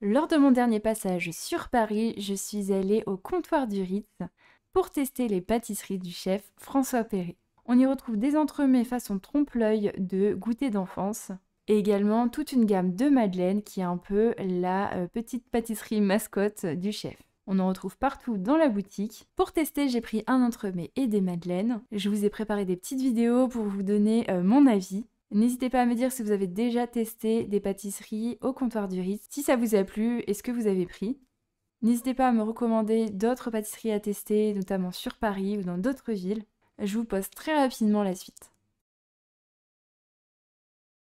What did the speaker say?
Lors de mon dernier passage sur Paris, je suis allée au comptoir du Ritz pour tester les pâtisseries du chef François Perret. On y retrouve des entremets façon trompe-l'œil de goûter d'enfance et également toute une gamme de madeleines qui est un peu la euh, petite pâtisserie mascotte du chef. On en retrouve partout dans la boutique. Pour tester, j'ai pris un entremet et des madeleines. Je vous ai préparé des petites vidéos pour vous donner euh, mon avis. N'hésitez pas à me dire si vous avez déjà testé des pâtisseries au comptoir du Ritz, si ça vous a plu et ce que vous avez pris. N'hésitez pas à me recommander d'autres pâtisseries à tester, notamment sur Paris ou dans d'autres villes. Je vous poste très rapidement la suite.